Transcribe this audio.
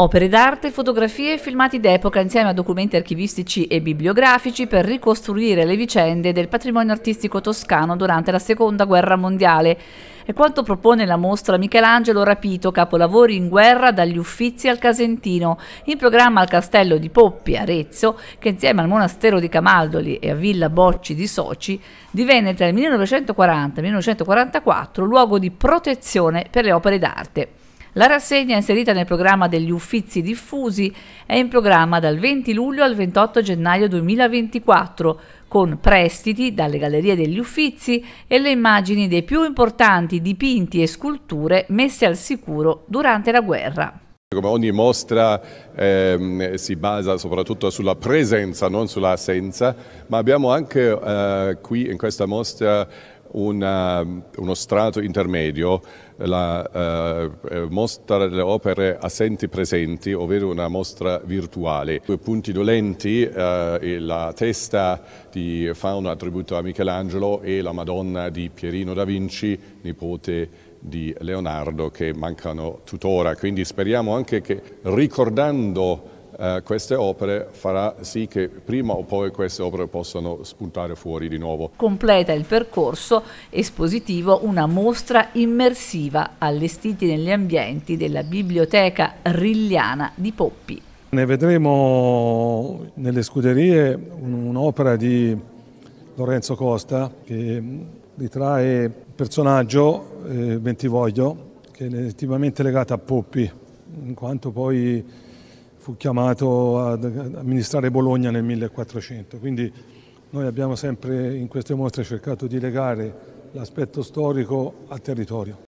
Opere d'arte, fotografie e filmati d'epoca insieme a documenti archivistici e bibliografici per ricostruire le vicende del patrimonio artistico toscano durante la Seconda Guerra Mondiale. È quanto propone la mostra Michelangelo Rapito, capolavori in guerra dagli Uffizi al Casentino, in programma al Castello di Poppi, Arezzo, che insieme al Monastero di Camaldoli e a Villa Bocci di Soci divenne tra il 1940 e il 1944 luogo di protezione per le opere d'arte. La rassegna inserita nel programma degli Uffizi diffusi è in programma dal 20 luglio al 28 gennaio 2024 con prestiti dalle gallerie degli Uffizi e le immagini dei più importanti dipinti e sculture messe al sicuro durante la guerra. Come ogni mostra ehm, si basa soprattutto sulla presenza, non sull'assenza, ma abbiamo anche eh, qui in questa mostra una, eh, uno strato intermedio, la eh, eh, mostra delle opere assenti presenti, ovvero una mostra virtuale. Due punti dolenti, eh, la testa di Fauno attribuito a Michelangelo e la Madonna di Pierino da Vinci, nipote di Leonardo, che mancano tuttora. Quindi speriamo anche che ricordando eh, queste opere farà sì che prima o poi queste opere possano spuntare fuori di nuovo. Completa il percorso espositivo una mostra immersiva allestiti negli ambienti della biblioteca Rigliana di Poppi. Ne vedremo nelle scuderie un'opera di Lorenzo Costa che ritrae il personaggio eh, Bentivoglio che è intimamente legato a Poppi in quanto poi fu chiamato ad amministrare Bologna nel 1400. Quindi noi abbiamo sempre in queste mostre cercato di legare l'aspetto storico al territorio.